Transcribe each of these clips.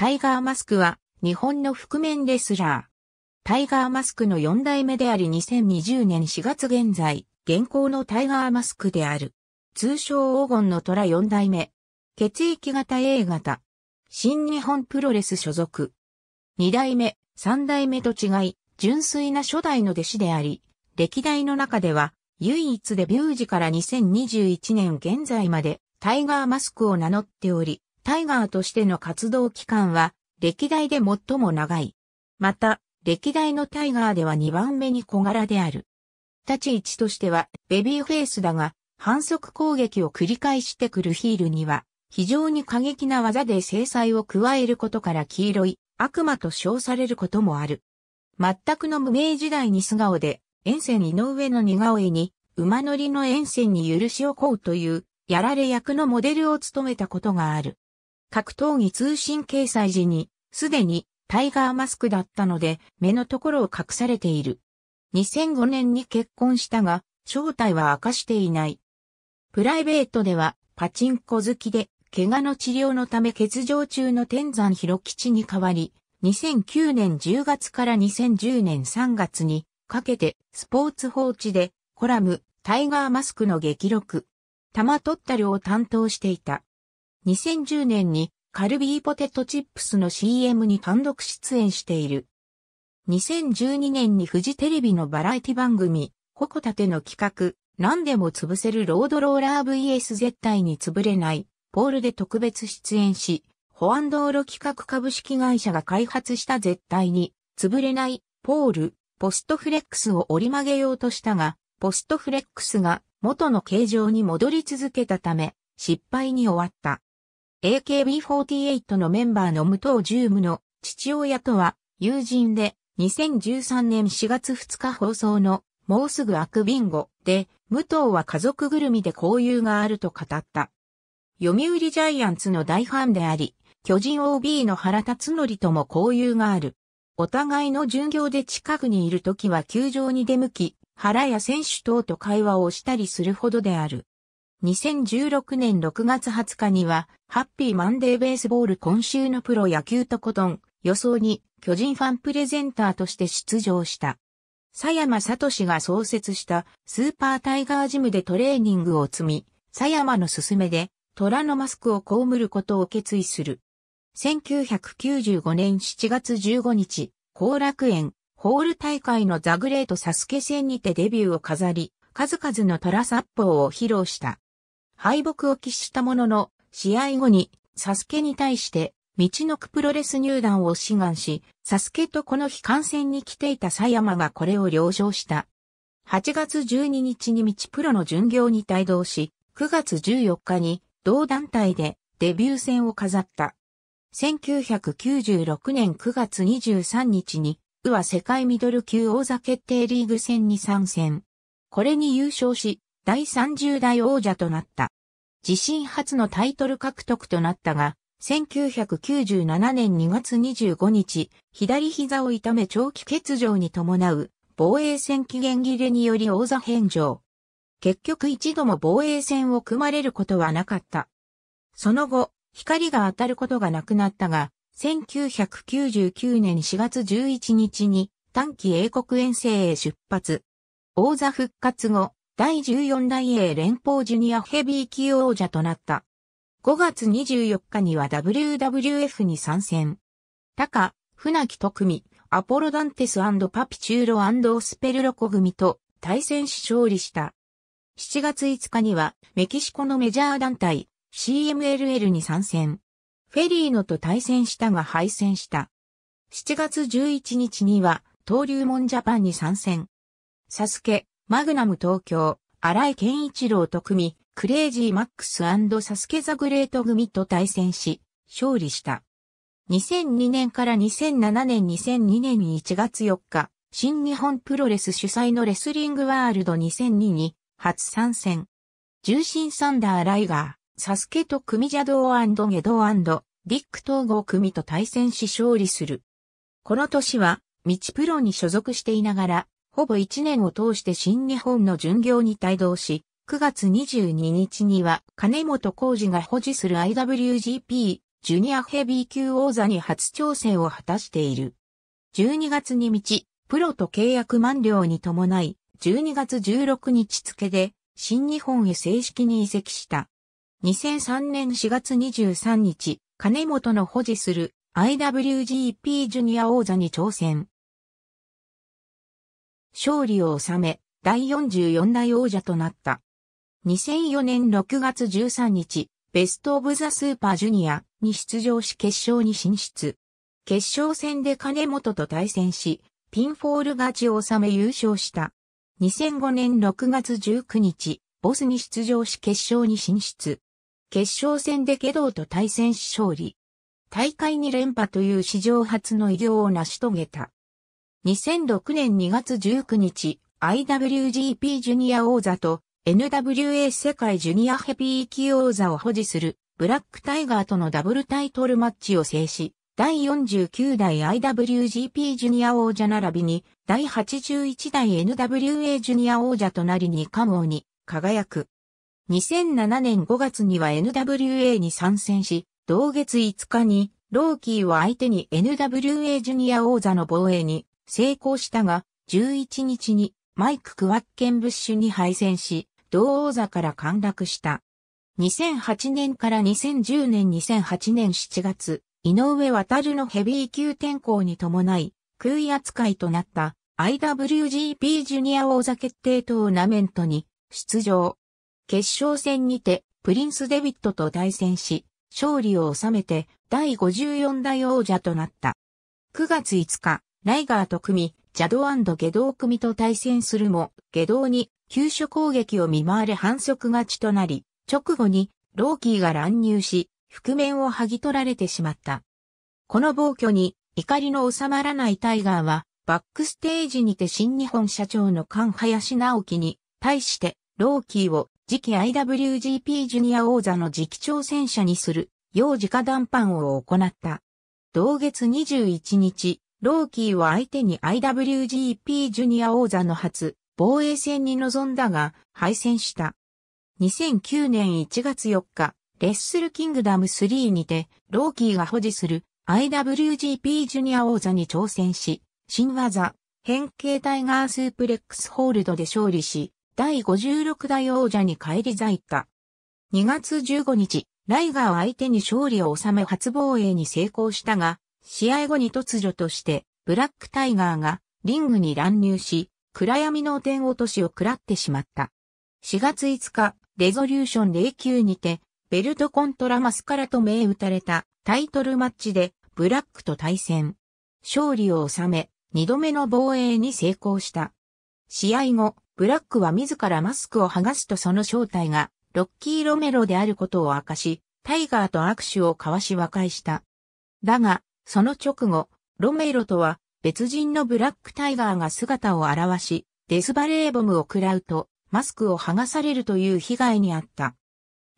タイガーマスクは、日本の覆面レスラー。タイガーマスクの4代目であり2020年4月現在、現行のタイガーマスクである。通称黄金の虎4代目。血液型 A 型。新日本プロレス所属。2代目、3代目と違い、純粋な初代の弟子であり、歴代の中では、唯一デビュー時から2021年現在まで、タイガーマスクを名乗っており、タイガーとしての活動期間は、歴代で最も長い。また、歴代のタイガーでは2番目に小柄である。立ち位置としては、ベビーフェイスだが、反則攻撃を繰り返してくるヒールには、非常に過激な技で制裁を加えることから黄色い悪魔と称されることもある。全くの無名時代に素顔で、沿線井上の似顔絵に、馬乗りの沿線に許しを請うという、やられ役のモデルを務めたことがある。格闘技通信掲載時に、すでにタイガーマスクだったので、目のところを隠されている。2005年に結婚したが、正体は明かしていない。プライベートでは、パチンコ好きで、怪我の治療のため欠場中の天山広吉に代わり、2009年10月から2010年3月にかけてスポーツ放置でコラムタイガーマスクの激録、玉取った量を担当していた。2010年にカルビーポテトチップスの CM に単独出演している。2012年にフジテレビのバラエティ番組、ココタテの企画、何でも潰せるロードローラー VS 絶対に潰れない、ポールで特別出演し、保安道路企画株式会社が開発した絶対に潰れないポール、ポストフレックスを折り曲げようとしたが、ポストフレックスが元の形状に戻り続けたため、失敗に終わった。AKB48 のメンバーの武藤十夢の父親とは友人で2013年4月2日放送のもうすぐ悪ビンゴで武藤は家族ぐるみで交友があると語った。読売ジャイアンツの大ファンであり、巨人 OB の原辰則とも交友がある。お互いの巡業で近くにいる時は球場に出向き、原や選手等と会話をしたりするほどである。2016年6月20日には、ハッピーマンデーベースボール今週のプロ野球とコトン、予想に巨人ファンプレゼンターとして出場した。佐山聡が創設したスーパータイガージムでトレーニングを積み、佐山の勧めで虎のマスクを被ることを決意する。1995年7月15日、後楽園、ホール大会のザグレートサスケ戦にてデビューを飾り、数々の虎殺法を披露した。敗北を喫したものの、試合後に、サスケに対して、道のくプロレス入団を志願し、サスケとこの日観戦に来ていた佐山がこれを了承した。8月12日に道プロの巡業に帯同し、9月14日に同団体でデビュー戦を飾った。1996年9月23日に、ウは世界ミドル級王座決定リーグ戦に参戦。これに優勝し、第30代王者となった。自身初のタイトル獲得となったが、1997年2月25日、左膝を痛め長期欠場に伴う防衛戦期限切れにより王座返上。結局一度も防衛戦を組まれることはなかった。その後、光が当たることがなくなったが、1999年4月11日に短期英国遠征へ出発。王座復活後、第14代 A 連邦ジュニアヘビー級王者となった。5月24日には WWF に参戦。タカ、船木特美、アポロダンテスパピチューロオスペルロコ組と対戦し勝利した。7月5日にはメキシコのメジャー団体 CMLL に参戦。フェリーノと対戦したが敗戦した。7月11日には、登竜門ジャパンに参戦。サスケ、マグナム東京、荒井健一郎と組、クレイジーマックスサスケザグレート組と対戦し、勝利した。2002年から2007年2002年1月4日、新日本プロレス主催のレスリングワールド2002に初参戦。重心サンダーライガー、サスケと組ジャドーゲドーディック統合組と対戦し勝利する。この年は、道プロに所属していながら、ほぼ1年を通して新日本の巡業に帯同し、9月22日には金本浩二が保持する IWGP ジュニアヘビー級王座に初挑戦を果たしている。12月に道、プロと契約満了に伴い、12月16日付で新日本へ正式に移籍した。2003年4月23日、金本の保持する IWGP ジュニア王座に挑戦。勝利を収め、第44代王者となった。2004年6月13日、ベストオブザスーパージュニアに出場し決勝に進出。決勝戦で金本と対戦し、ピンフォール勝ちを収め優勝した。2005年6月19日、ボスに出場し決勝に進出。決勝戦でドーと対戦し勝利。大会に連覇という史上初の偉業を成し遂げた。2006年2月19日、IWGP ジュニア王座と NWA 世界ジュニアヘビー級王座を保持するブラックタイガーとのダブルタイトルマッチを制し、第49代 IWGP ジュニア王者並びに第81代 NWA ジュニア王者となり2冠王に輝く。2007年5月には NWA に参戦し、同月5日にローキーを相手に NWA ジュニア王座の防衛に成功したが、11日にマイク・クワッケンブッシュに敗戦し、同王座から陥落した。2008年から2010年2008年7月、井上渡のヘビー級転向に伴い、空位扱いとなった IWGP ジュニア王座決定トーナメントに出場。決勝戦にて、プリンス・デビットと対戦し、勝利を収めて、第54代王者となった。9月5日、ライガーと組み、ジャドゲドー組と対戦するも、ゲドーに急所攻撃を見舞われ反則勝ちとなり、直後にローキーが乱入し、覆面を剥ぎ取られてしまった。この暴挙に怒りの収まらないタイガーは、バックステージにて新日本社長の菅林直樹に対してローキーを次期 IWGP ジュニア王座の次期挑戦者にする、要直談判を行った。同月21日、ローキーを相手に IWGP ジュニア王座の初防衛戦に臨んだが敗戦した。2009年1月4日、レッスルキングダム3にてローキーが保持する IWGP ジュニア王座に挑戦し、新技、変形タイガースープレックスホールドで勝利し、第56代王者に返り咲いた。2月15日、ライガー相手に勝利を収め初防衛に成功したが、試合後に突如として、ブラックタイガーがリングに乱入し、暗闇の点落としを食らってしまった。4月5日、レゾリューション09にて、ベルトコントラマスカラと銘打たれたタイトルマッチで、ブラックと対戦。勝利を収め、2度目の防衛に成功した。試合後、ブラックは自らマスクを剥がすとその正体が、ロッキー・ロメロであることを明かし、タイガーと握手を交わし和解した。だが、その直後、ロメイロとは別人のブラックタイガーが姿を現し、デスバレーボムを食らうと、マスクを剥がされるという被害にあった。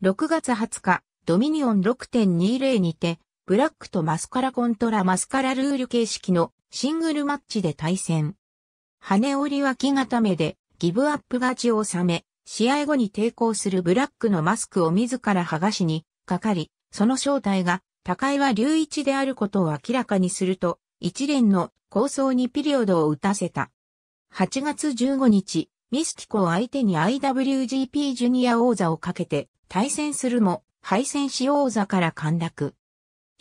6月20日、ドミニオン6.20にて、ブラックとマスカラコントラマスカラルール形式のシングルマッチで対戦。羽織脇固めでギブアップ勝ちを収め、試合後に抵抗するブラックのマスクを自ら剥がしにかかり、その正体が高井は隆一であることを明らかにすると、一連の構想にピリオドを打たせた。8月15日、ミスティコを相手に IWGP ジュニア王座をかけて対戦するも、敗戦し王座から陥落。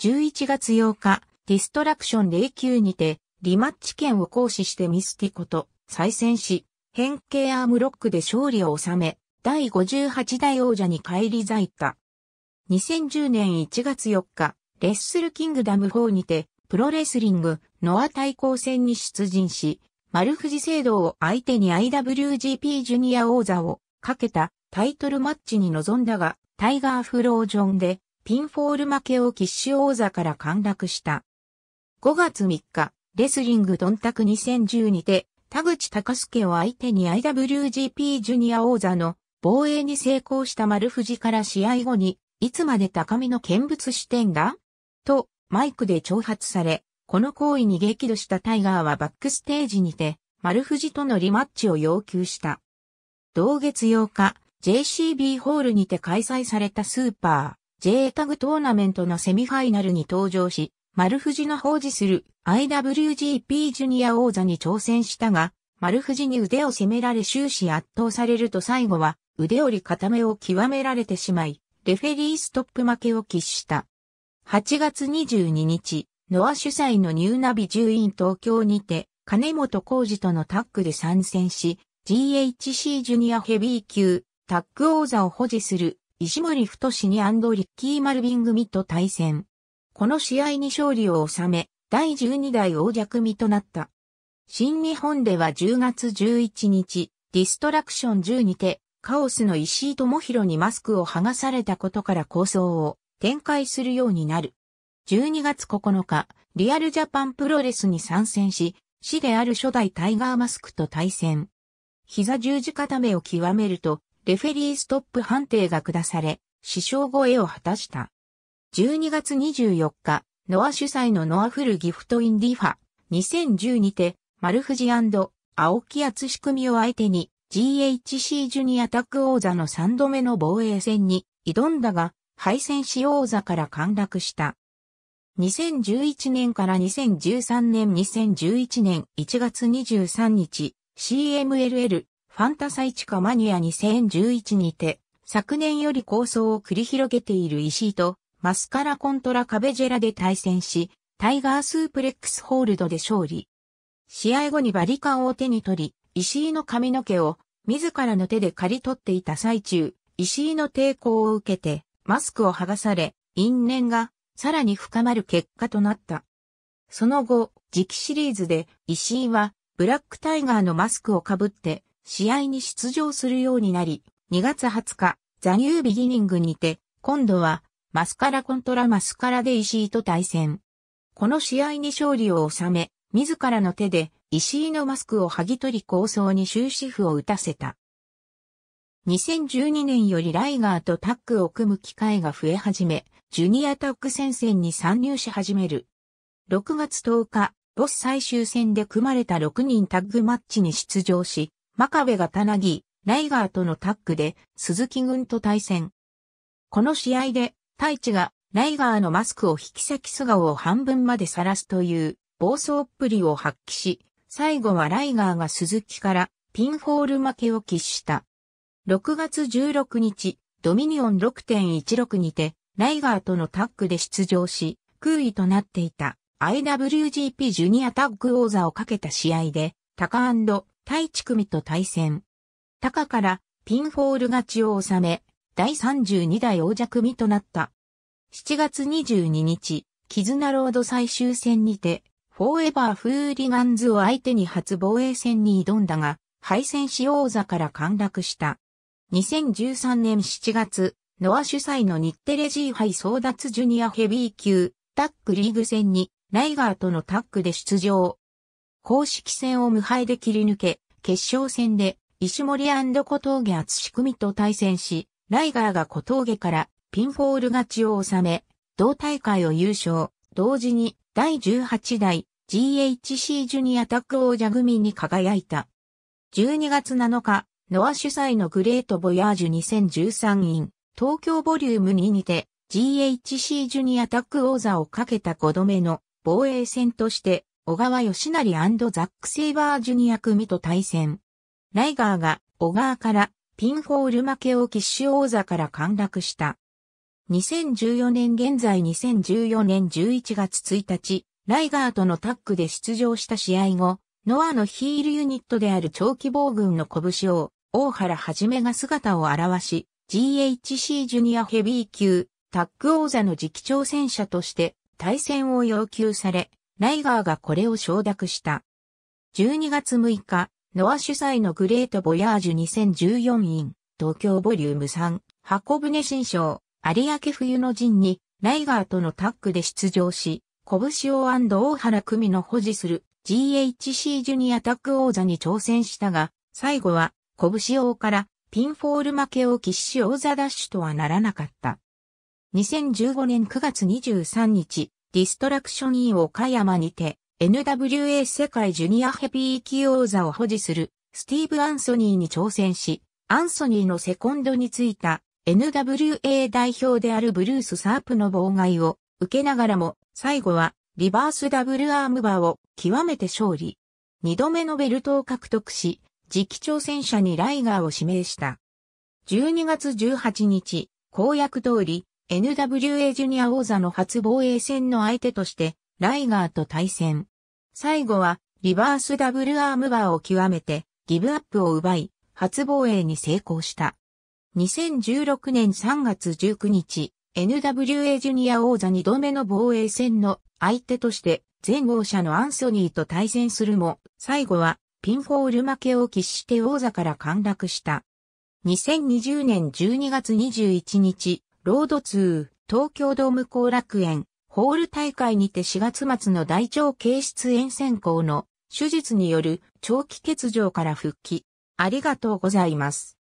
11月8日、ディストラクション09にて、リマッチ権を行使してミスティコと再戦し、変形アームロックで勝利を収め、第58代王者に返り咲いた。2010年1月4日、レッスルキングダム4にて、プロレスリング、ノア対抗戦に出陣し、丸藤聖堂を相手に IWGP ジュニア王座をかけたタイトルマッチに臨んだが、タイガーフロージョンでピンフォール負けをキッシュ王座から陥落した。5月3日、レスリングドンタク2010にて、田口隆介を相手に IWGP ジュニア王座の防衛に成功した丸藤から試合後にいつまで高みの見物してんだと、マイクで挑発され、この行為に激怒したタイガーはバックステージにて、丸藤とのリマッチを要求した。同月8日、JCB ホールにて開催されたスーパー、J タグトーナメントのセミファイナルに登場し、丸藤の保持する IWGP ジュニア王座に挑戦したが、丸藤に腕を攻められ終始圧倒されると最後は腕折り固めを極められてしまい、レフェリーストップ負けを喫した。8月22日、ノア主催のニューナビ10員東京にて、金本浩二とのタッグで参戦し、GHC ジュニアヘビー級、タッグ王座を保持する、石森太志にリッキー・マルビン組と対戦。この試合に勝利を収め、第12代王者組となった。新日本では10月11日、ディストラクション10にて、カオスの石井智弘にマスクを剥がされたことから構想を展開するようになる。12月9日、リアルジャパンプロレスに参戦し、死である初代タイガーマスクと対戦。膝十字固めを極めると、レフェリーストップ判定が下され、死傷後へを果たした。12月24日、ノア主催のノアフルギフトインディファ2010にて、丸藤青木厚仕組みを相手に GHC ジュニアタッグ王座の3度目の防衛戦に挑んだが、敗戦し王座から陥落した。2011年から2013年2011年1月23日 CMLL ファンタサイチカマニア2011にて昨年より構想を繰り広げている石井とマスカラコントラカベジェラで対戦しタイガースープレックスホールドで勝利。試合後にバリカンを手に取り石井の髪の毛を自らの手で刈り取っていた最中、石井の抵抗を受けてマスクを剥がされ、因縁がさらに深まる結果となった。その後、次期シリーズで石井はブラックタイガーのマスクをかぶって試合に出場するようになり、2月20日、ザニュービギニングにて、今度はマスカラコントラマスカラで石井と対戦。この試合に勝利を収め、自らの手で石井のマスクを剥ぎ取り構想に終止符を打たせた。2012年よりライガーとタッグを組む機会が増え始め、ジュニアタッグ戦線に参入し始める。6月10日、ボス最終戦で組まれた6人タッグマッチに出場し、真壁がたなぎ、ライガーとのタッグで鈴木軍と対戦。この試合で、太一がライガーのマスクを引き裂き素顔を半分まで晒すという暴走っぷりを発揮し、最後はライガーが鈴木からピンホール負けを喫した。6月16日、ドミニオン6.16にて、ライガーとのタッグで出場し、空位となっていた IWGP ジュニアタッグ王座をかけた試合で、タカ太一組と対戦。タカからピンホール勝ちを収め、第32代王者組となった。7月22日、キズナロード最終戦にて、フォーエバーフーリガンズを相手に初防衛戦に挑んだが、敗戦し王座から陥落した。2013年7月、ノア主催の日テレ G 杯争奪ジュニアヘビー級タックリーグ戦にライガーとのタックで出場。公式戦を無敗で切り抜け、決勝戦で石森小峠厚仕組と対戦し、ライガーが小峠からピンフォール勝ちを収め、同大会を優勝、同時に第18代 GHC ジュニアタッグ王者組に輝いた。12月7日、ノア主催のグレートボヤージュ2013イン、東京ボリューム2にて GHC ジュニアタッグ王座をかけた5度目の防衛戦として小川義成ザック・セイバージュニア組と対戦。ライガーが小川からピンホール負けをシュ王座から陥落した。2014年現在2014年11月1日、ライガーとのタッグで出場した試合後、ノアのヒールユニットである長期防軍の拳を、大原はじめが姿を現し、GHC ジュニアヘビー級、タッグ王座の次期挑戦者として対戦を要求され、ライガーがこれを承諾した。12月6日、ノア主催のグレートボヤージュ2014イン、東京ボリューム3、箱舟新章、有明冬の陣に、ライガーとのタッグで出場し、拳王大原組の保持する GHC ジュニアタッグ王座に挑戦したが、最後は拳王からピンフォール負けを喫し王座ダッシュとはならなかった。2015年9月23日、ディストラクション E 岡山にて、NWA 世界ジュニアヘビー級王座を保持するスティーブ・アンソニーに挑戦し、アンソニーのセコンドについた NWA 代表であるブルース・サープの妨害を受けながらも、最後はリバースダブルアームバーを極めて勝利。二度目のベルトを獲得し、次期挑戦者にライガーを指名した。12月18日、公約通り、NWA ジュニア王座の初防衛戦の相手として、ライガーと対戦。最後は、リバースダブルアームバーを極めて、ギブアップを奪い、初防衛に成功した。2016年3月19日、NWA ジュニア王座2度目の防衛戦の相手として前号者のアンソニーと対戦するも、最後はピンフォール負けを喫して王座から陥落した。2020年12月21日、ロード2東京ドーム後楽園ホール大会にて4月末の大腸形質炎選考の手術による長期欠場から復帰。ありがとうございます。